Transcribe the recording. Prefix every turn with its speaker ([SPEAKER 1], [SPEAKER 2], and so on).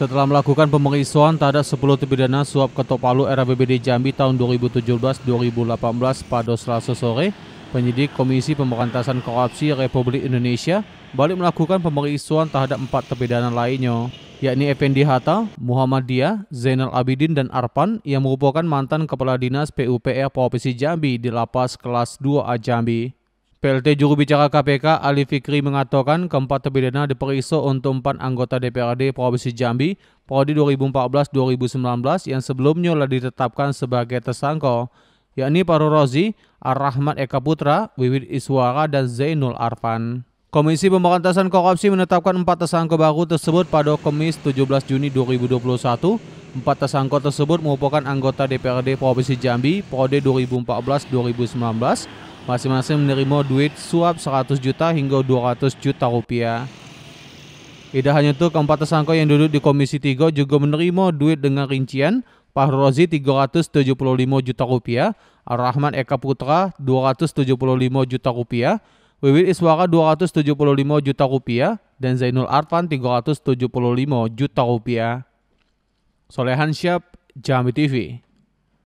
[SPEAKER 1] Setelah melakukan pemeriksaan terhadap 10 terpidana suap Ketok Palu RAPBD Jambi tahun 2017-2018 pada Selasa sore, penyidik Komisi Pemberantasan Korupsi Republik Indonesia balik melakukan pemeriksaan terhadap empat terpidana lainnya, yakni Effendi Hatta, Muhammadiyah, Zainal Abidin, dan Arpan yang merupakan mantan Kepala Dinas PUPR Provinsi Jambi di Lapas Kelas 2A Jambi. PLT juru bicara KPK Ali Fikri mengatakan keempat terpidana diperiksa untuk empat anggota DPRD Provinsi Jambi periode 2014-2019 yang sebelumnya telah ditetapkan sebagai tersangka, yakni Paru Rozi, Ar-Rahmat Eka Putra, Wiwit Iswara, dan Zainul Arfan. Komisi Pemberantasan Korupsi menetapkan empat tersangka baru tersebut pada Kamis 17 Juni 2021 Empat tersangka tersebut merupakan anggota DPRD Provinsi Jambi periode 2014-2019 masing-masing menerima duit suap 100 juta hingga 200 juta rupiah. Tidak hanya itu, keempat tersangka yang duduk di Komisi 3 juga menerima duit dengan rincian pak Rozi 375 juta rupiah, rahman Eka Putra 275 juta rupiah, Wiwit Iswara 275 juta rupiah, dan Zainul Arfan 375 juta rupiah. Solehan Syab, Jambi TV.